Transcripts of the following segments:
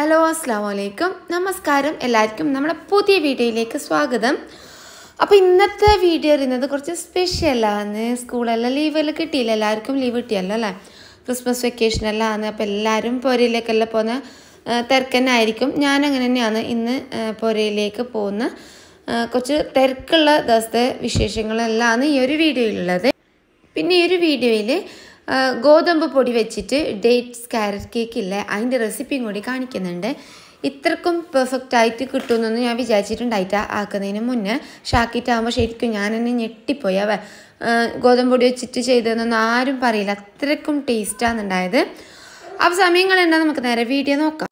hello അസ്സാം വലൈക്കും നമസ്കാരം എല്ലാവർക്കും നമ്മുടെ പുതിയ വീഡിയോയിലേക്ക് സ്വാഗതം അപ്പോൾ ഇന്നത്തെ വീഡിയോ അറിയുന്നത് കുറച്ച് സ്പെഷ്യലാണ് സ്കൂളെല്ലാം ലീവെല്ലാം കിട്ടിയില്ല എല്ലാവർക്കും ലീവ് കിട്ടിയല്ലോ അല്ലേ ക്രിസ്മസ് വെക്കേഷനെല്ലാം ആണ് അപ്പോൾ എല്ലാവരും പുരയിലേക്കെല്ലാം പോകുന്ന തിരക്കന്നായിരിക്കും ഞാൻ അങ്ങനെ തന്നെയാണ് ഇന്ന് പുരയിലേക്ക് പോകുന്ന കുറച്ച് തിരക്കുള്ള ദിവസത്തെ വിശേഷങ്ങളെല്ലാം ഈ ഒരു വീഡിയോയിലുള്ളത് പിന്നെ ഈ ഒരു വീഡിയോയിൽ ഗോതമ്പ് പൊടി വെച്ചിട്ട് ഡേറ്റ്സ് ക്യാരറ്റ് കേക്ക് ഇല്ലേ അതിൻ്റെ റെസിപ്പിയും കൂടി കാണിക്കുന്നുണ്ട് ഇത്രക്കും പെർഫെക്റ്റ് ആയിട്ട് കിട്ടുമെന്നൊന്നും ഞാൻ വിചാരിച്ചിട്ടുണ്ടായിട്ട് ആക്കുന്നതിന് മുന്നേ ഷാക്കിട്ടാകുമ്പോൾ ശരിക്കും ഞാൻ എന്നെ ഞെട്ടിപ്പോയി അവ പൊടി വെച്ചിട്ട് ചെയ്തതെന്നൊന്നും ആരും പറയില്ല അത്രക്കും ടേസ്റ്റാണ് ഉണ്ടായത് അപ്പോൾ സമയങ്ങൾ നമുക്ക് നേരെ വീഡിയോ നോക്കാം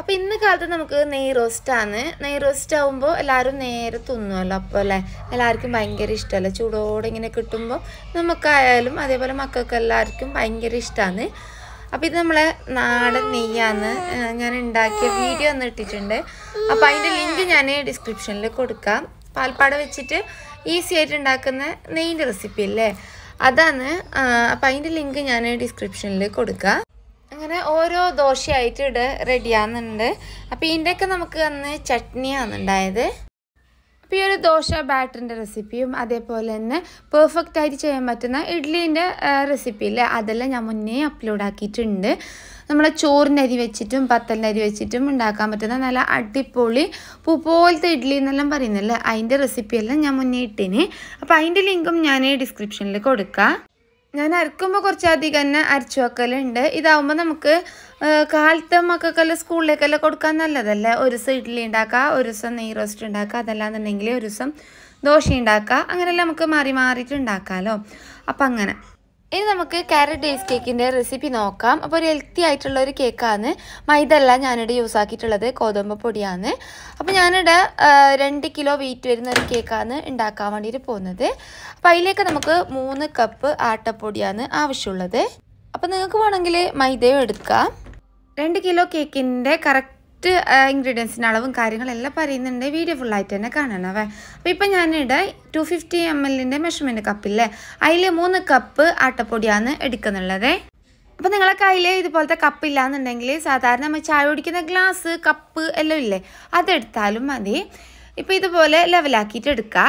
അപ്പോൾ ഇന്ന് കാലത്ത് നമുക്ക് നെയ് റോസ്റ്റാണ് നെയ് റോസ്റ്റ് ആകുമ്പോൾ എല്ലാവരും നേരെ തിന്നുമല്ലോ അപ്പോൾ അല്ലേ എല്ലാവർക്കും ഭയങ്കര ഇഷ്ടമല്ലേ ചൂടോടെ ഇങ്ങനെ കിട്ടുമ്പോൾ നമുക്കായാലും അതേപോലെ മക്കൾക്ക് എല്ലാവർക്കും ഭയങ്കര ഇഷ്ടമാണ് അപ്പോൾ ഇത് നമ്മളെ നാടൻ നെയ്യാണ് ഞാൻ ഉണ്ടാക്കിയ വീഡിയോ ഒന്ന് ഇട്ടിട്ടുണ്ട് അപ്പോൾ അതിൻ്റെ ലിങ്ക് ഞാൻ ഡിസ്ക്രിപ്ഷനിൽ കൊടുക്കാം പാൽപ്പാട വെച്ചിട്ട് ഈസി ആയിട്ട് ഉണ്ടാക്കുന്ന നെയ്യിൻ്റെ റെസിപ്പി അല്ലേ അതാണ് അപ്പോൾ അതിൻ്റെ ലിങ്ക് ഞാൻ ഡിസ്ക്രിപ്ഷനിൽ കൊടുക്കാം അങ്ങനെ ഓരോ ദോശയായിട്ട് ഇവിടെ റെഡിയാകുന്നുണ്ട് അപ്പോൾ ഇതിൻ്റെയൊക്കെ നമുക്ക് അന്ന് ചട്നിയാണ് ഉണ്ടായത് അപ്പോൾ ഈ ഒരു ദോശ ബാറ്ററിൻ്റെ റെസിപ്പിയും അതേപോലെ തന്നെ പെർഫെക്റ്റ് ആയിട്ട് ചെയ്യാൻ പറ്റുന്ന റെസിപ്പി അല്ലേ അതെല്ലാം ഞാൻ മുന്നേ അപ്ലോഡ് ആക്കിയിട്ടുണ്ട് നമ്മളെ ചോറിനരി വെച്ചിട്ടും പത്തലിനരി വെച്ചിട്ടും ഉണ്ടാക്കാൻ പറ്റുന്ന നല്ല അടിപൊളി പൂ പോലത്തെ ഇഡ്ഡലി എന്നെല്ലാം പറയുന്നില്ല അതിൻ്റെ റെസിപ്പിയെല്ലാം ഞാൻ മുന്നേ ഇട്ടിന് അപ്പോൾ അതിൻ്റെ ലിങ്കും ഞാൻ ഡിസ്ക്രിപ്ഷനിൽ കൊടുക്കാം ഞാൻ അരക്കുമ്പോൾ കുറച്ചധികം തന്നെ അരച്ചു വെക്കലുണ്ട് ഇതാവുമ്പോൾ നമുക്ക് കാലത്തെ മക്കൾക്കെല്ലാം സ്കൂളിലേക്കെല്ലാം കൊടുക്കാൻ നല്ലതല്ലേ ഒരു ദിവസം ഇഡ്ഡലി ഉണ്ടാക്കുക ഒരു ദിവസം നെയ് റോസ്റ്റ് ഉണ്ടാക്കുക അതല്ലാന്നുണ്ടെങ്കിൽ ഒരു ദിവസം ദോശ ഉണ്ടാക്കുക അങ്ങനെയെല്ലാം നമുക്ക് മാറി മാറിയിട്ട് ഉണ്ടാക്കാമല്ലോ അപ്പം അങ്ങനെ ഇനി നമുക്ക് ക്യാരറ്റ് ഡേസ് കേക്കിൻ്റെ റെസിപ്പി നോക്കാം അപ്പോൾ ഒരു ഹെൽത്തി ആയിട്ടുള്ള ഒരു കേക്കാണ് മൈദ അല്ല ഞാനിവിടെ യൂസ് ആക്കിയിട്ടുള്ളത് കോതമ്പ് പൊടിയാണ് അപ്പോൾ ഞാനിവിടെ രണ്ട് കിലോ വെയിറ്റ് വരുന്ന ഒരു കേക്കാണ് ഉണ്ടാക്കാൻ വേണ്ടിയിട്ട് പോകുന്നത് അപ്പോൾ അതിലേക്ക് നമുക്ക് മൂന്ന് കപ്പ് ആട്ടപ്പൊടിയാണ് ആവശ്യമുള്ളത് അപ്പോൾ നിങ്ങൾക്ക് വേണമെങ്കിൽ മൈദയും എടുക്കാം രണ്ട് കിലോ കേക്കിൻ്റെ കറക്റ്റ് കറക്റ്റ് ഇൻഗ്രീഡിയൻസിൻ്റെ അളവും കാര്യങ്ങളെല്ലാം പറയുന്നുണ്ട് വീഡിയോ ഫുള്ളായിട്ട് തന്നെ കാണണവേ അപ്പോൾ ഇപ്പം ഞാനിവിടെ ടു ഫിഫ്റ്റി എം എല്ലിൻ്റെ മെഷർമെൻറ്റ് കപ്പില്ലേ അതിൽ മൂന്ന് കപ്പ് ആട്ടപ്പൊടിയാണ് എടുക്കുന്നുള്ളത് അപ്പോൾ നിങ്ങളെ അതിൽ ഇതുപോലത്തെ കപ്പ് ഇല്ലാന്നുണ്ടെങ്കിൽ സാധാരണ നമ്മൾ ചായ ഓടിക്കുന്ന ഗ്ലാസ് കപ്പ് എല്ലാം ഇല്ലേ അതെടുത്താലും മതി ഇപ്പോൾ ഇതുപോലെ ലെവലാക്കിയിട്ട് എടുക്കുക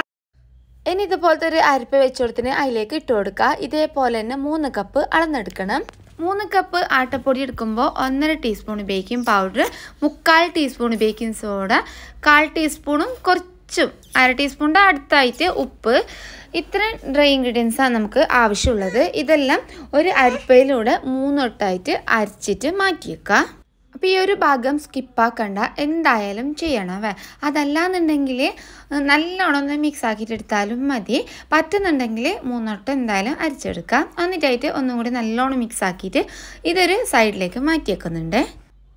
ഇനി ഇതുപോലത്തെ ഒരു അരിപ്പ വെച്ചോടത്തിന് അതിലേക്ക് ഇട്ട് കൊടുക്കുക ഇതേപോലെ തന്നെ മൂന്ന് കപ്പ് അളന്നെടുക്കണം മൂന്ന് കപ്പ് ആട്ടപ്പൊടി എടുക്കുമ്പോൾ ഒന്നര ടീസ്പൂൺ ബേക്കിംഗ് പൗഡർ മുക്കാൽ ടീസ്പൂൺ ബേക്കിംഗ് സോഡ കാൽ ടീസ്പൂണും കുറച്ചും അര ടീസ്പൂണിൻ്റെ അടുത്തായിട്ട് ഉപ്പ് ഇത്രയും ഡ്രൈ ഇൻഗ്രീഡിയൻസാണ് നമുക്ക് ആവശ്യമുള്ളത് ഇതെല്ലാം ഒരു അരിപ്പയിലൂടെ മൂന്നൊട്ടായിട്ട് അരച്ചിട്ട് മാറ്റിയേക്കാം ഇപ്പം ഈ ഒരു ഭാഗം സ്കിപ്പാക്കണ്ട എന്തായാലും ചെയ്യണമേ അതല്ലാന്നുണ്ടെങ്കിൽ നല്ലോണം ഒന്ന് മിക്സ് ആക്കിയിട്ട് എടുത്താലും മതി പറ്റുന്നുണ്ടെങ്കിൽ മൂന്നോട്ടം എന്തായാലും അരിച്ചെടുക്കാം എന്നിട്ടായിട്ട് ഒന്നും കൂടി നല്ലോണം മിക്സ് ആക്കിയിട്ട് ഇതൊരു സൈഡിലേക്ക് മാറ്റിയേക്കുന്നുണ്ട്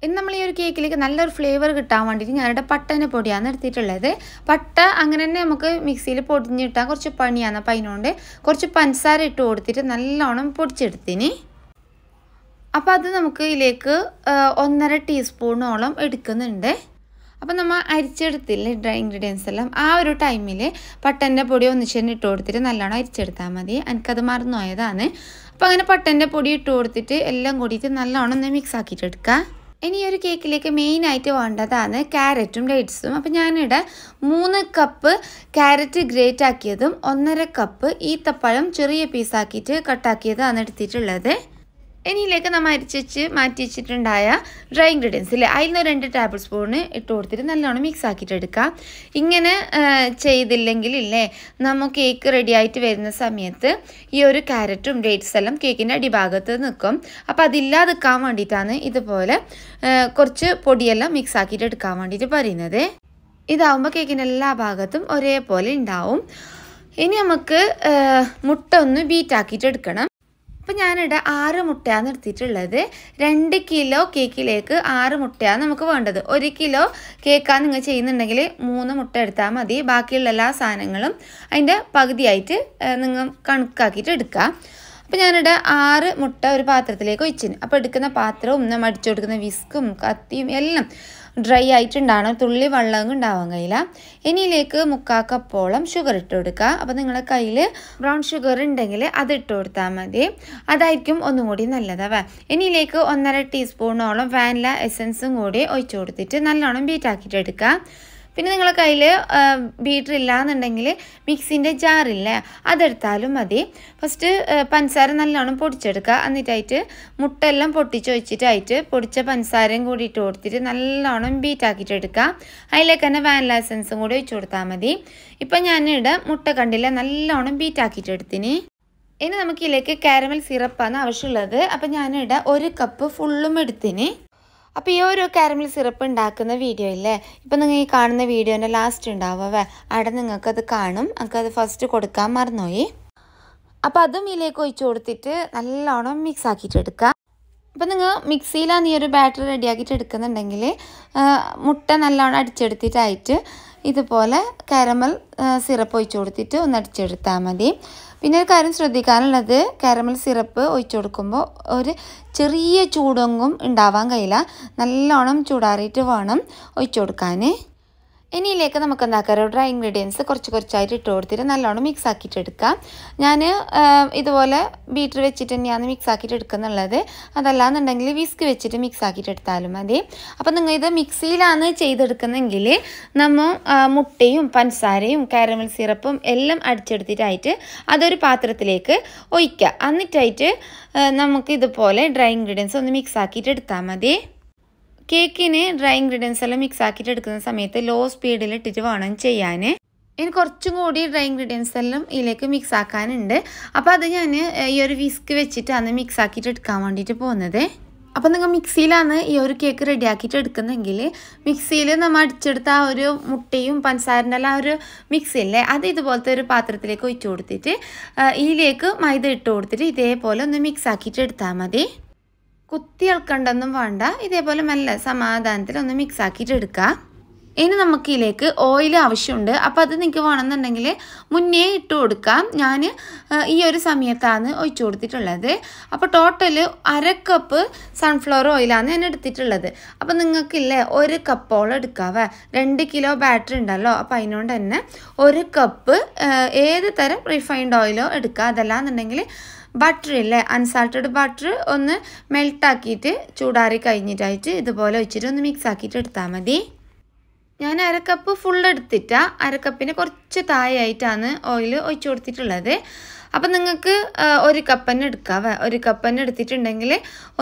ഇന്ന് നമ്മൾ ഈ ഒരു കേക്കിലേക്ക് നല്ലൊരു ഫ്ലേവർ കിട്ടാൻ വേണ്ടിയിട്ട് ഞാനിവിടെ പട്ടേൻ്റെ പൊടിയാണ് എടുത്തിട്ടുള്ളത് പട്ട അങ്ങനെ തന്നെ നമുക്ക് മിക്സിയിൽ പൊടിഞ്ഞിട്ടാൽ കുറച്ച് പണിയാണ് അപ്പം അതിനോണ്ട് കുറച്ച് പഞ്ചസാര ഇട്ട് കൊടുത്തിട്ട് നല്ലോണം പൊടിച്ചെടുത്തിന് അപ്പോൾ അത് നമുക്ക് ഇതിലേക്ക് ഒന്നര ടീസ്പൂണോളം എടുക്കുന്നുണ്ട് അപ്പോൾ നമ്മൾ അരിച്ചെടുത്തില്ലേ ഡ്രൈ ഇൻഗ്രീഡിയൻസ് എല്ലാം ആ ഒരു ടൈമിൽ പട്ടൻ്റെ പൊടി ഒന്നിച്ച് തന്നെ ഇട്ട് കൊടുത്തിട്ട് നല്ലോണം അരിച്ചെടുത്താൽ മതി എനിക്കത് മറന്നുപോയതാണ് അപ്പോൾ അങ്ങനെ പട്ടൻ്റെ പൊടി ഇട്ട് കൊടുത്തിട്ട് എല്ലാം കൂടിയിട്ട് നല്ലോണം ഒന്ന് മിക്സ് ആക്കിയിട്ട് എടുക്കുക ഇനി ഒരു കേക്കിലേക്ക് മെയിനായിട്ട് വേണ്ടതാണ് ക്യാരറ്റും ഡേറ്റ്സും അപ്പോൾ ഞാനിവിടെ മൂന്ന് കപ്പ് ക്യാരറ്റ് ഗ്രേറ്റ് ആക്കിയതും ഒന്നര കപ്പ് ഈത്തപ്പഴം ചെറിയ പീസാക്കിയിട്ട് കട്ടാക്കിയതാണ് എടുത്തിട്ടുള്ളത് ഇനിയിലേക്ക് നമ്മൾ അരിച്ചുവെച്ച് മാറ്റി വെച്ചിട്ടുണ്ടായ ഡ്രൈ ഇൻഗ്രീഡിയൻസ് അല്ലേ അതിൽ രണ്ട് ടേബിൾ സ്പൂണ് ഇട്ട് കൊടുത്തിട്ട് നല്ലോണം മിക്സ് ആക്കിയിട്ട് എടുക്കുക ഇങ്ങനെ ചെയ്തില്ലെങ്കിൽ ഇല്ലേ നമ്മൾ കേക്ക് റെഡി ആയിട്ട് വരുന്ന സമയത്ത് ഈ ഒരു ക്യാരറ്റും ഡേറ്റ്സ് എല്ലാം കേക്കിൻ്റെ അടിഭാഗത്ത് നിൽക്കും അപ്പോൾ അതില്ലാതിക്കാൻ വേണ്ടിയിട്ടാണ് ഇതുപോലെ കുറച്ച് പൊടിയെല്ലാം മിക്സ് ആക്കിയിട്ട് എടുക്കാൻ വേണ്ടിയിട്ട് പറയുന്നത് ഇതാവുമ്പോൾ കേക്കിൻ്റെ എല്ലാ ഭാഗത്തും ഒരേപോലെ ഉണ്ടാവും ഇനി നമുക്ക് മുട്ട ഒന്ന് ബീറ്റാക്കിയിട്ട് എടുക്കണം അപ്പോൾ ഞാനിവിടെ ആറ് മുട്ടയാണ് എടുത്തിട്ടുള്ളത് രണ്ട് കിലോ കേക്കിലേക്ക് ആറ് മുട്ടയാണ് നമുക്ക് വേണ്ടത് ഒരു കിലോ കേക്കാണ് നിങ്ങൾ ചെയ്യുന്നുണ്ടെങ്കിൽ മൂന്ന് മുട്ട എടുത്താൽ മതി ബാക്കിയുള്ള എല്ലാ സാധനങ്ങളും അതിൻ്റെ പകുതിയായിട്ട് നിങ്ങൾ കണക്കാക്കിയിട്ട് എടുക്കുക അപ്പോൾ ഞാനിവിടെ ആറ് മുട്ട ഒരു പാത്രത്തിലേക്ക് ഒഴിച്ചിന് അപ്പോൾ എടുക്കുന്ന പാത്രവും നമ്മൾ അടിച്ചു കൊടുക്കുന്ന വിസ്കും കത്തിയും എല്ലാം ഡ്രൈ ആയിട്ടുണ്ടാവണം തുള്ളി വെള്ളം ഉണ്ടാവാൻ കഴിയില്ല ഇനിയിലേക്ക് മുക്കാൽ കപ്പോളം ഷുഗർ ഇട്ട് കൊടുക്കുക അപ്പോൾ നിങ്ങളുടെ കയ്യിൽ ബ്രൗൺ ഷുഗർ ഉണ്ടെങ്കിൽ അത് ഇട്ട് കൊടുത്താൽ മതി അതായിരിക്കും ഒന്നും കൂടി നല്ലതാവേ ഇനിയിലേക്ക് ഒന്നര ടീസ്പൂണോളം വാനില എസൻസും കൂടി ഒഴിച്ചു കൊടുത്തിട്ട് നല്ലോണം ബീറ്റാക്കിയിട്ട് എടുക്കുക പിന്നെ നിങ്ങളെ കയ്യിൽ ബീറ്റർ ഇല്ലാന്നുണ്ടെങ്കിൽ മിക്സിൻ്റെ ജാറില്ല അതെടുത്താലും മതി ഫസ്റ്റ് പഞ്ചസാര നല്ലോണം പൊടിച്ചെടുക്കുക എന്നിട്ടായിട്ട് മുട്ടയെല്ലാം പൊട്ടിച്ച് വെച്ചിട്ടായിട്ട് പൊടിച്ച പഞ്ചസാരയും ഇട്ട് കൊടുത്തിട്ട് നല്ലോണം ബീറ്റാക്കിയിട്ട് എടുക്കുക അതിലേക്ക് തന്നെ വാനില എസൻസും കൂടി വെച്ച് കൊടുത്താൽ മതി ഇപ്പം ഞാനിവിടെ മുട്ട കണ്ടില്ല നല്ലോണം ബീറ്റാക്കിയിട്ട് എടുത്തിന് ഇനി നമുക്കിതിലേക്ക് കാരമൽ സിറപ്പാണ് ആവശ്യമുള്ളത് അപ്പം ഞാനിവിടെ ഒരു കപ്പ് ഫുള്ളും എടുത്തിന് അപ്പോൾ ഈ ഒരു കാരമിൽ സിറപ്പ് ഉണ്ടാക്കുന്ന വീഡിയോ ഇല്ലേ ഇപ്പം നിങ്ങൾ ഈ കാണുന്ന വീഡിയോൻ്റെ ലാസ്റ്റ് ഉണ്ടാവുമേ അവിടെ നിങ്ങൾക്കത് കാണും അത് ഫസ്റ്റ് കൊടുക്കാൻ മറന്നുപോയി അപ്പം അതും ഇതിലേക്ക് ഒഴിച്ചു കൊടുത്തിട്ട് നല്ലോണം മിക്സ് ആക്കിയിട്ട് എടുക്കുക അപ്പം നിങ്ങൾ മിക്സിയിലാണ് ഈ ഒരു ബാറ്റർ റെഡിയാക്കിയിട്ട് എടുക്കുന്നുണ്ടെങ്കിൽ മുട്ട നല്ലോണം അടിച്ചെടുത്തിട്ടായിട്ട് ഇതുപോലെ കാരമൽ സിറപ്പ് ഒഴിച്ചു കൊടുത്തിട്ട് ഒന്ന് അടിച്ചെടുത്താൽ മതി പിന്നെ ഒരു കാര്യം ശ്രദ്ധിക്കാനുള്ളത് കാരമൽ സിറപ്പ് ഒഴിച്ചു കൊടുക്കുമ്പോൾ ഒരു ചെറിയ ചൂടൊന്നും ഉണ്ടാവാൻ കഴിയില്ല നല്ലോണം ചൂടാറിയിട്ട് വേണം ഒഴിച്ചു കൊടുക്കാൻ ഇനിയിലേക്ക് നമുക്ക് എന്താക്കാം ഡ്രൈ ഇൻഗ്രീഡിയൻസ് കുറച്ച് കുറച്ചായിട്ട് ഇട്ട് കൊടുത്തിട്ട് നല്ലോണം മിക്സ് ആക്കിയിട്ട് എടുക്കാം ഞാൻ ഇതുപോലെ ബീറ്റർ വെച്ചിട്ട് തന്നെയാണ് മിക്സ് ആക്കിയിട്ട് എടുക്കുന്നുള്ളത് അതല്ലാന്നുണ്ടെങ്കിൽ വിസ്ക് വെച്ചിട്ട് മിക്സ് ആക്കിയിട്ട് എടുത്താലും മതി അപ്പോൾ നിങ്ങൾ ഇത് മിക്സിയിലാണ് ചെയ്തെടുക്കുന്നതെങ്കിൽ നമ്മൾ മുട്ടയും പഞ്ചസാരയും കാരമൽ സിറപ്പും എല്ലാം അടിച്ചെടുത്തിട്ടായിട്ട് അതൊരു പാത്രത്തിലേക്ക് ഒഴിക്കുക എന്നിട്ടായിട്ട് നമുക്ക് ഇതുപോലെ ഡ്രൈ ഇൻഗ്രീഡിയൻസ് ഒന്ന് മിക്സ് ആക്കിയിട്ട് എടുത്താൽ മതി കേക്കിന് ഡ്രൈ ഇൻഗ്രീഡിയൻസ് എല്ലാം മിക്സ് ആക്കിയിട്ട് എടുക്കുന്ന സമയത്ത് ലോ സ്പീഡിൽ ഇട്ടിട്ട് വേണം ചെയ്യാൻ ഇനി കുറച്ചും കൂടി ഡ്രൈ ഇൻഗ്രീഡിയൻസ് എല്ലാം ഇതിലേക്ക് മിക്സ് ആക്കാനുണ്ട് അപ്പോൾ അത് ഞാൻ ഈ ഒരു വിസ്ക് വെച്ചിട്ടാണ് മിക്സ് ആക്കിയിട്ട് എടുക്കാൻ വേണ്ടിയിട്ട് പോകുന്നത് അപ്പോൾ നിങ്ങൾ മിക്സിയിലാണ് ഈ ഒരു കേക്ക് റെഡിയാക്കിയിട്ട് എടുക്കുന്നെങ്കിൽ മിക്സിയിൽ നമ്മൾ അടിച്ചെടുത്ത ആ ഒരു മുട്ടയും പഞ്ചസാരൻ്റെ എല്ലാം ഒരു അല്ലേ അത് ഇതുപോലത്തെ ഒരു പാത്രത്തിലേക്ക് ഒഴിച്ചു കൊടുത്തിട്ട് ഇതിലേക്ക് മൈദ ഇട്ട് കൊടുത്തിട്ട് ഇതേപോലെ ഒന്ന് മിക്സ് ആക്കിയിട്ട് എടുത്താൽ മതി കുത്തിയിളക്കണ്ടെന്നും വേണ്ട ഇതേപോലെ നല്ല സമാധാനത്തിൽ ഒന്ന് മിക്സ് ആക്കിയിട്ട് എടുക്കുക ഇനി നമുക്ക് ഇതിലേക്ക് ഓയിൽ ആവശ്യമുണ്ട് അപ്പോൾ അത് നിങ്ങൾക്ക് വേണമെന്നുണ്ടെങ്കിൽ മുന്നേ ഇട്ട് കൊടുക്കാം ഞാൻ ഈ ഒരു സമയത്താണ് ഒഴിച്ചു കൊടുത്തിട്ടുള്ളത് അപ്പോൾ ടോട്ടൽ അരക്കപ്പ് കപ്പ് സൺഫ്ലവർ ഓയിലാണ് ഞാൻ എടുത്തിട്ടുള്ളത് അപ്പോൾ നിങ്ങൾക്കില്ലേ ഒരു കപ്പോളം എടുക്കാവേ രണ്ട് കിലോ ബാറ്ററി ഉണ്ടല്ലോ അപ്പോൾ അതിനോണ്ട് തന്നെ ഒരു കപ്പ് ഏത് തരം റിഫൈൻഡ് ഓയിലോ എടുക്കുക അതല്ലാന്നുണ്ടെങ്കിൽ ബട്ടർ ഇല്ലേ അൺസാൾട്ടഡ് ബട്ടർ ഒന്ന് മെൽട്ടാക്കിയിട്ട് ചൂടാറി കഴിഞ്ഞിട്ടായിട്ട് ഇതുപോലെ വെച്ചിട്ട് ഒന്ന് മിക്സ് ആക്കിയിട്ട് എടുത്താൽ മതി ഞാൻ അരക്കപ്പ് ഫുൾ എടുത്തിട്ട അരക്കപ്പിന് കുറച്ച് താഴെയായിട്ടാണ് ഓയിൽ ഒഴിച്ചു കൊടുത്തിട്ടുള്ളത് അപ്പം നിങ്ങൾക്ക് ഒരു കപ്പന്നെ എടുക്കാം ഒരു കപ്പന്നെ എടുത്തിട്ടുണ്ടെങ്കിൽ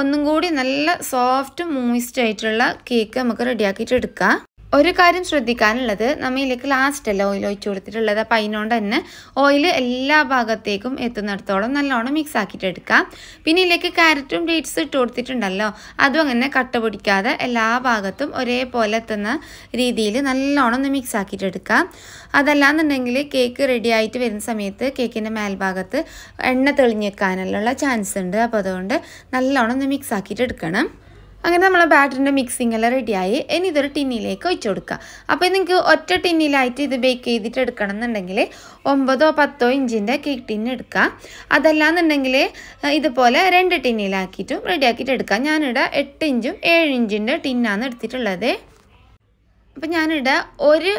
ഒന്നും കൂടി നല്ല സോഫ്റ്റ് മൂയിസ്റ്റ് ആയിട്ടുള്ള കേക്ക് നമുക്ക് റെഡിയാക്കിയിട്ട് എടുക്കാം ഒരു കാര്യം ശ്രദ്ധിക്കാനുള്ളത് നമ്മൾ ഇതിലേക്ക് അല്ല ഓയിൽ ഒഴിച്ചു കൊടുത്തിട്ടുള്ളത് അപ്പം അതിനോണ്ട് തന്നെ ഓയിൽ എല്ലാ ഭാഗത്തേക്കും എത്തുന്നിടത്തോളം നല്ലോണം മിക്സ് ആക്കിയിട്ട് എടുക്കാം പിന്നെ ഇതിലേക്ക് ക്യാരറ്റും ഡേറ്റ്സ് ഇട്ട് കൊടുത്തിട്ടുണ്ടല്ലോ അതും അങ്ങനെ കട്ട പിടിക്കാതെ എല്ലാ ഭാഗത്തും ഒരേപോലെ എത്തുന്ന രീതിയിൽ നല്ലോണം ഒന്ന് മിക്സ് ആക്കിയിട്ട് എടുക്കാം അതല്ലാന്നുണ്ടെങ്കിൽ കേക്ക് റെഡി ആയിട്ട് വരുന്ന സമയത്ത് കേക്കിൻ്റെ മേൽഭാഗത്ത് എണ്ണ തെളിഞ്ഞേക്കാനുള്ള ചാൻസ് ഉണ്ട് അപ്പോൾ അതുകൊണ്ട് നല്ലോണം ഒന്ന് മിക്സ് ആക്കിയിട്ട് എടുക്കണം അങ്ങനെ നമ്മളെ ബാറ്ററിൻ്റെ മിക്സിംഗ് എല്ലാം റെഡിയായി ഇനി ഇതൊരു ടിന്നിലേക്ക് ഒഴിച്ചു കൊടുക്കുക അപ്പോൾ നിങ്ങൾക്ക് ഒറ്റ ടിന്നിലായിട്ട് ഇത് ബേക്ക് ചെയ്തിട്ട് എടുക്കണം എന്നുണ്ടെങ്കിൽ ഒമ്പതോ പത്തോ ഇഞ്ചിൻ്റെ കേക്ക് ടിൻ എടുക്കുക അതല്ലാന്നുണ്ടെങ്കിൽ ഇതുപോലെ രണ്ട് ടിന്നിലാക്കിയിട്ടും റെഡിയാക്കിയിട്ട് എടുക്കുക ഞാനിവിടെ എട്ട് ഇഞ്ചും ഏഴ് ഇഞ്ചിൻ്റെ ടിന്നാണ് എടുത്തിട്ടുള്ളത് അപ്പം ഞാനിവിടെ ഒരു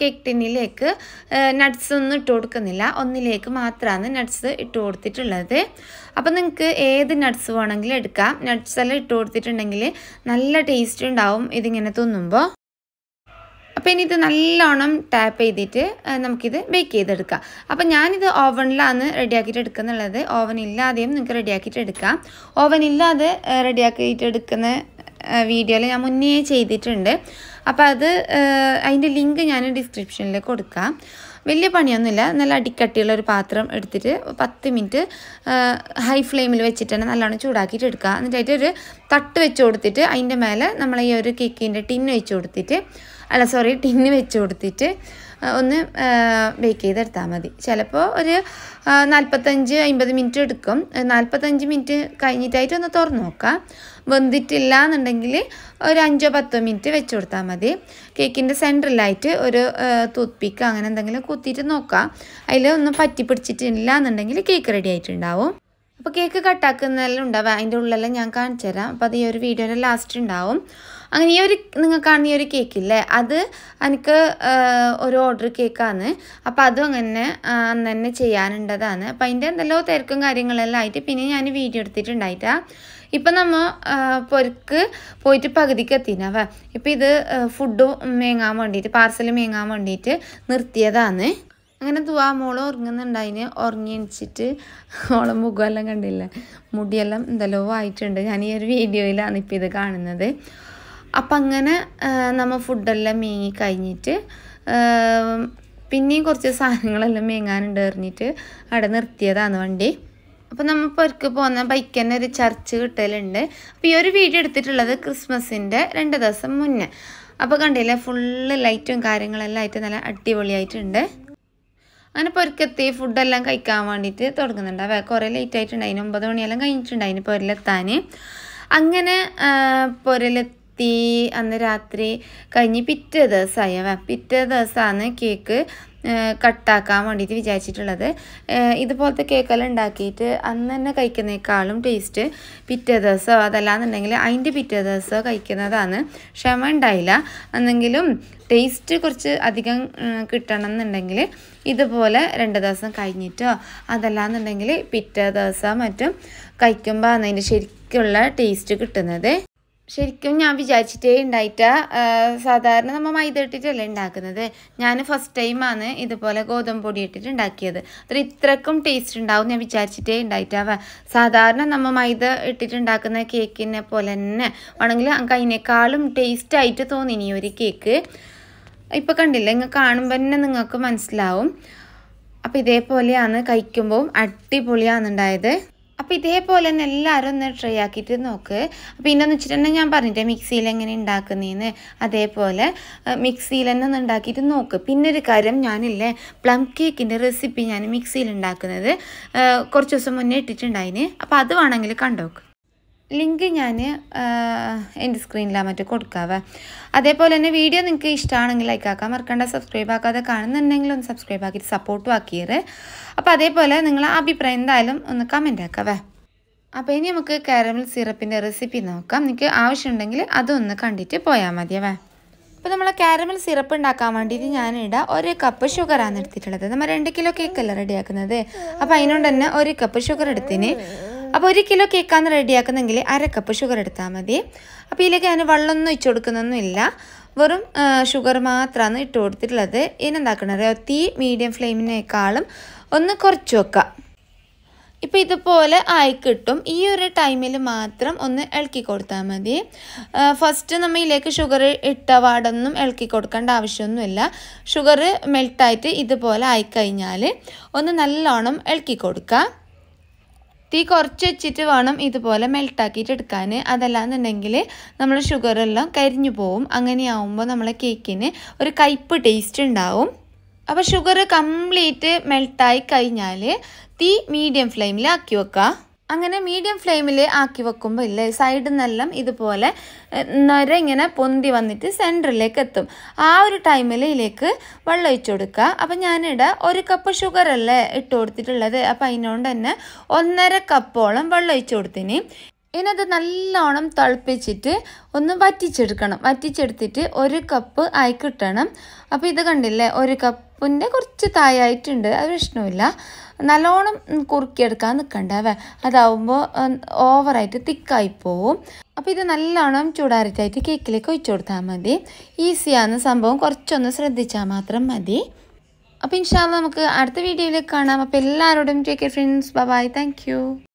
കേക്ക് ടിന്നിലേക്ക് നട്ട്സ് ഒന്നും ഇട്ട് കൊടുക്കുന്നില്ല ഒന്നിലേക്ക് മാത്രമാണ് നട്ട്സ് ഇട്ട് കൊടുത്തിട്ടുള്ളത് അപ്പം നിങ്ങൾക്ക് ഏത് നട്ട്സ് വേണമെങ്കിലും എടുക്കാം നട്ട്സ് എല്ലാം ഇട്ട് കൊടുത്തിട്ടുണ്ടെങ്കിൽ നല്ല ടേസ്റ്റ് ഉണ്ടാവും ഇതിങ്ങനെ തിന്നുമ്പോൾ അപ്പോൾ ഇനി ഇത് നല്ലോണം ടാപ്പ് ചെയ്തിട്ട് നമുക്കിത് ബേക്ക് ചെയ്തെടുക്കാം അപ്പോൾ ഞാനിത് ഓവനിലാണ് റെഡിയാക്കിയിട്ട് എടുക്കുന്നുള്ളത് ഓവൻ ഇല്ലാതെയും നിങ്ങൾക്ക് റെഡിയാക്കിയിട്ട് എടുക്കാം ഓവൻ ഇല്ലാതെ റെഡിയാക്കിയിട്ട് എടുക്കുന്ന വീഡിയോയിൽ ഞാൻ മുന്നേ ചെയ്തിട്ടുണ്ട് അപ്പോൾ അത് അതിൻ്റെ ലിങ്ക് ഞാൻ ഡിസ്ക്രിപ്ഷനിൽ കൊടുക്കാം വലിയ പണിയൊന്നുമില്ല നല്ല അടിക്കട്ടിയുള്ള ഒരു പാത്രം എടുത്തിട്ട് പത്ത് മിനിറ്റ് ഹൈ ഫ്ലെയിമിൽ വെച്ചിട്ട് തന്നെ നല്ലോണം ചൂടാക്കിയിട്ട് എടുക്കുക എന്നിട്ടായിട്ട് ഒരു തട്ട് വെച്ച് കൊടുത്തിട്ട് അതിൻ്റെ മേലെ നമ്മൾ ഈ ഒരു കേക്കിൻ്റെ ടിന്ന് വെച്ച് കൊടുത്തിട്ട് അല്ല സോറി ടിന്ന് വെച്ച് കൊടുത്തിട്ട് ഒന്ന് ബേക്ക് ചെയ്തെടുത്താൽ മതി ചിലപ്പോൾ ഒരു നാൽപ്പത്തഞ്ച് അമ്പത് മിനിറ്റ് എടുക്കും നാൽപ്പത്തഞ്ച് മിനിറ്റ് കഴിഞ്ഞിട്ടായിട്ട് ഒന്ന് തുറന്നു നോക്കാം വെന്തിട്ടില്ല എന്നുണ്ടെങ്കിൽ ഒരു അഞ്ചോ പത്തോ മിനിറ്റ് വെച്ച് കൊടുത്താൽ മതി കേക്കിൻ്റെ സെൻറ്ററിലായിട്ട് ഒരു തൂത്ത് പിക്ക് അങ്ങനെ എന്തെങ്കിലും കുത്തിയിട്ട് നോക്കാം അതിൽ ഒന്നും പറ്റി പിടിച്ചിട്ടില്ല എന്നുണ്ടെങ്കിൽ കേക്ക് റെഡി ആയിട്ടുണ്ടാവും അപ്പോൾ കേക്ക് കട്ടാക്കുന്നതെല്ലാം ഉണ്ടാവും അതിൻ്റെ ഉള്ളിലെല്ലാം ഞാൻ കാണിച്ചു തരാം അപ്പോൾ അത് ഈ ഒരു വീഡിയോയുടെ ലാസ്റ്റ് ഉണ്ടാവും അങ്ങനെ ഈ ഒരു നിങ്ങൾ കാണുന്ന ഈ ഒരു കേക്ക് ഇല്ലേ അത് എനിക്ക് ഒരു ഓർഡർ കേക്കാണ് അപ്പോൾ അതും അങ്ങനെ അന്ന് തന്നെ ചെയ്യാനുണ്ടതാണ് അപ്പം അതിൻ്റെ എന്തെല്ലോ തിരക്കും കാര്യങ്ങളെല്ലാം ആയിട്ട് പിന്നെ ഞാൻ വീഡിയോ എടുത്തിട്ടുണ്ടായിട്ടാ ഇപ്പം നമ്മൾ പൊരുക്ക് പോയിട്ട് പകുതിക്ക് എത്തിനവ ഇപ്പം ഇത് ഫുഡ് മേങ്ങാൻ വേണ്ടിയിട്ട് പാർസൽ മേങ്ങാൻ വേണ്ടിയിട്ട് നിർത്തിയതാണ് അങ്ങനെ ദുവാ മോള് ഉറങ്ങുന്നുണ്ടായിന് ഉറങ്ങി എണിച്ചിട്ട് മോളെ മുഖമെല്ലാം കണ്ടില്ല മുടിയെല്ലാം എന്തെല്ലോ ആയിട്ടുണ്ട് ഞാൻ ഈ ഒരു വീഡിയോയിലാണ് ഇപ്പം ഇത് കാണുന്നത് അപ്പം അങ്ങനെ നമ്മൾ ഫുഡെല്ലാം മീങ്ങി പിന്നെയും കുറച്ച് സാധനങ്ങളെല്ലാം മീങ്ങാനുണ്ട് എറിഞ്ഞിട്ട് അവിടെ നിർത്തിയതാണ് വണ്ടി അപ്പോൾ നമ്മൾ പെരുക്ക് പോകുന്ന ബൈക്ക് തന്നെ ഒരു ചർച്ച് കിട്ടലുണ്ട് അപ്പോൾ ഈ ഒരു വീഡിയോ എടുത്തിട്ടുള്ളത് ക്രിസ്മസിൻ്റെ രണ്ട് ദിവസം മുന്നേ അപ്പോൾ കണ്ടില്ലേ ഫുള്ള് ലൈറ്റും കാര്യങ്ങളെല്ലാം ആയിട്ട് നല്ല അടിപൊളിയായിട്ടുണ്ട് അങ്ങനെ പൊരുക്കെത്തി ഫുഡെല്ലാം കഴിക്കാൻ വേണ്ടിയിട്ട് തുടങ്ങുന്നുണ്ട് അവ കുറേ ലേറ്റ് ആയിട്ടുണ്ട് ഒമ്പത് മണിയെല്ലാം കഴിഞ്ഞിട്ടുണ്ടായിന് അതിന് പൊരലെത്താൻ അങ്ങനെ പൊരലെത്തി എത്തി അന്ന് രാത്രി കഴിഞ്ഞ് പിറ്റേ ദിവസമായ പിറ്റേ ദിവസമാണ് കേക്ക് കട്ടാക്കാൻ വേണ്ടിയിട്ട് വിചാരിച്ചിട്ടുള്ളത് ഇതുപോലത്തെ കേക്കെല്ലാം ഉണ്ടാക്കിയിട്ട് അന്ന് തന്നെ കഴിക്കുന്നേക്കാളും ടേസ്റ്റ് പിറ്റേ ദിവസമോ അതല്ലാന്നുണ്ടെങ്കിൽ അതിൻ്റെ പിറ്റേ ദിവസമോ കഴിക്കുന്നതാണ് ക്ഷമ ഉണ്ടായില്ല എന്നെങ്കിലും ടേസ്റ്റ് കുറച്ച് അധികം കിട്ടണം എന്നുണ്ടെങ്കിൽ ഇതുപോലെ രണ്ട് ദിവസം കഴിഞ്ഞിട്ടോ അതല്ലാന്നുണ്ടെങ്കിൽ പിറ്റേ ദിവസം മറ്റും കഴിക്കുമ്പോൾ അതിൻ്റെ ശരിക്കുള്ള ടേസ്റ്റ് കിട്ടുന്നത് ശരിക്കും ഞാൻ വിചാരിച്ചിട്ടേ ഉണ്ടായിട്ട സാധാരണ നമ്മൾ മൈദ ഇട്ടിട്ടല്ലേ ഉണ്ടാക്കുന്നത് ഞാൻ ഫസ്റ്റ് ടൈമാണ് ഇതുപോലെ ഗോതമ്പ് പൊടി ഇട്ടിട്ട് ഉണ്ടാക്കിയത് അതിൽ ഇത്രക്കും ടേസ്റ്റ് ഉണ്ടാവും ഞാൻ വിചാരിച്ചിട്ടേ ഉണ്ടായിട്ടാവ സാധാരണ നമ്മൾ മൈദ ഇട്ടിട്ടുണ്ടാക്കുന്ന കേക്കിനെ പോലെ തന്നെ ആണെങ്കിൽ നമുക്ക് അതിനേക്കാളും ടേസ്റ്റ് ആയിട്ട് തോന്നി ഇനി ഒരു കേക്ക് ഇപ്പം കണ്ടില്ല ഇങ്ങനെ കാണുമ്പോൾ തന്നെ നിങ്ങൾക്ക് മനസ്സിലാവും അപ്പോൾ ഇതേപോലെയാണ് കഴിക്കുമ്പോൾ അടിപൊളിയാണ് ഉണ്ടായത് അപ്പം ഇതേപോലെ തന്നെ എല്ലാവരും ഒന്ന് ട്രൈ ആക്കിയിട്ട് നോക്ക് അപ്പോൾ ഇന്നെന്ന് വെച്ചിട്ടുണ്ടെങ്കിൽ ഞാൻ പറഞ്ഞിട്ട് മിക്സിയിൽ എങ്ങനെ ഉണ്ടാക്കുന്നതെന്ന് അതേപോലെ മിക്സിയിൽ തന്നെ ഒന്ന് ഉണ്ടാക്കിയിട്ട് നോക്ക് പിന്നെ ഒരു കാര്യം ഞാനില്ലേ പ്ലം കേക്കിൻ്റെ റെസിപ്പി ഞാൻ മിക്സിയിൽ ഉണ്ടാക്കുന്നത് കുറച്ച് ദിവസം മുന്നേ ഇട്ടിട്ടുണ്ടായിന് അപ്പോൾ അത് വേണമെങ്കിൽ കണ്ടോക്ക് ലിങ്ക് ഞാൻ എൻ്റെ സ്ക്രീനിലാണ് മറ്റു കൊടുക്കാവേ അതേപോലെ തന്നെ വീഡിയോ നിങ്ങൾക്ക് ഇഷ്ടമാണെങ്കിൽ ലൈക്ക് ആക്കാൻ മറക്കണ്ട സബ്സ്ക്രൈബ് ആക്കാതെ കാണുന്നുണ്ടെങ്കിൽ ഒന്ന് സബ്സ്ക്രൈബ് ആക്കിയിട്ട് സപ്പോർട്ടും ആക്കിയത് അപ്പോൾ അതേപോലെ നിങ്ങൾ അഭിപ്രായം എന്തായാലും ഒന്ന് കമൻ്റ് ആക്കാവേ അപ്പോൾ ഇനി നമുക്ക് കാരമൽ സിറപ്പിൻ്റെ റെസിപ്പി നോക്കാം നിങ്ങൾക്ക് ആവശ്യമുണ്ടെങ്കിൽ അതൊന്ന് കണ്ടിട്ട് പോയാൽ മതിയവേ അപ്പോൾ നമ്മൾ കാരമൽ സിറപ്പ് ഉണ്ടാക്കാൻ വേണ്ടിയിട്ട് ഞാനിടാം ഒരു കപ്പ് ഷുഗറാണ് എടുത്തിട്ടുള്ളത് നമ്മൾ രണ്ട് കിലോ കേക്കല്ല റെഡിയാക്കുന്നത് അപ്പോൾ അതിനോട് തന്നെ ഒരു കപ്പ് ഷുഗർ എടുത്തിന് അപ്പോൾ ഒരു കിലോ കേക്കാന്ന് റെഡിയാക്കുന്നെങ്കിൽ അര കപ്പ് ഷുഗർ എടുത്താൽ മതി അപ്പോൾ ഇതിലേക്ക് ഞാൻ വെള്ളമൊന്നും ഒഴിച്ചു കൊടുക്കുന്നൊന്നുമില്ല വെറും ഷുഗർ മാത്രമാണ് ഇട്ട് കൊടുത്തിട്ടുള്ളത് ഇനി എന്താക്കണത് തീ മീഡിയം ഫ്ലെയിമിനേക്കാളും ഒന്ന് കുറച്ച് വെക്കുക ഇപ്പോൾ ഇതുപോലെ ആയി കിട്ടും ഈ ഒരു ടൈമിൽ മാത്രം ഒന്ന് ഇളക്കി കൊടുത്താൽ മതി ഫസ്റ്റ് നമ്മൾ ഇതിലേക്ക് ഷുഗർ ഇട്ട പാടൊന്നും ഇളക്കി കൊടുക്കേണ്ട ആവശ്യമൊന്നുമില്ല ഷുഗർ മെൽട്ടായിട്ട് ഇതുപോലെ ആയിക്കഴിഞ്ഞാൽ ഒന്ന് നല്ലോണം ഇളക്കി കൊടുക്കുക തീ കുറച്ച് വെച്ചിട്ട് വേണം ഇതുപോലെ മെൽട്ടാക്കിയിട്ട് എടുക്കാൻ അതല്ലാന്നുണ്ടെങ്കിൽ നമ്മൾ ഷുഗറെല്ലാം കരിഞ്ഞു പോവും അങ്ങനെയാവുമ്പോൾ നമ്മളെ കേക്കിന് ഒരു കയ്പ് ടേസ്റ്റ് ഉണ്ടാവും അപ്പോൾ ഷുഗർ കംപ്ലീറ്റ് മെൽട്ടായി കഴിഞ്ഞാൽ തീ മീഡിയം ഫ്ലെയിമിൽ ആക്കി വെക്കുക അങ്ങനെ മീഡിയം ഫ്ലെയിമിൽ ആക്കി വെക്കുമ്പോൾ ഇല്ലേ സൈഡിൽ നിന്നെല്ലാം ഇതുപോലെ നര ഇങ്ങനെ പൊന്തി വന്നിട്ട് സെൻറ്ററിലേക്ക് എത്തും ആ ഒരു ടൈമിൽ ഇതിലേക്ക് വെള്ളം ഒഴിച്ചു കൊടുക്കുക അപ്പം ഞാനിവിടെ ഒരു കപ്പ് ഷുഗർ അല്ലേ ഇട്ട് കൊടുത്തിട്ടുള്ളത് അപ്പം അതിനോണ്ട് തന്നെ ഒന്നര കപ്പോളം വെള്ളം ഒഴിച്ചു കൊടുത്തിന് ഇനത് നല്ലോണം തിളപ്പിച്ചിട്ട് ഒന്ന് വറ്റിച്ചെടുക്കണം വറ്റിച്ചെടുത്തിട്ട് ഒരു കപ്പ് ആയി കിട്ടണം അപ്പോൾ ഇത് കണ്ടില്ലേ ഒരു കപ്പ് ഉന്നെ കുറച്ച് തായായിട്ടുണ്ട് അത് പ്രശ്നമില്ല നല്ലോണം കുറുക്കിയെടുക്കാൻ നിൽക്കണ്ടാവേ അതാവുമ്പോൾ ഓവറായിട്ട് തിക്കായി പോവും അപ്പോൾ ഇത് നല്ലോണം ചൂടാറിട്ടായിട്ട് കേക്കിലേക്ക് ഒഴിച്ചു കൊടുത്താൽ മതി ഈസിയാകുന്ന സംഭവം കുറച്ചൊന്ന് ശ്രദ്ധിച്ചാൽ മാത്രം മതി അപ്പോൾ ഇൻഷാല്ല നമുക്ക് അടുത്ത വീഡിയോയിൽ കാണാം അപ്പോൾ എല്ലാവരോടും take care friends bye thank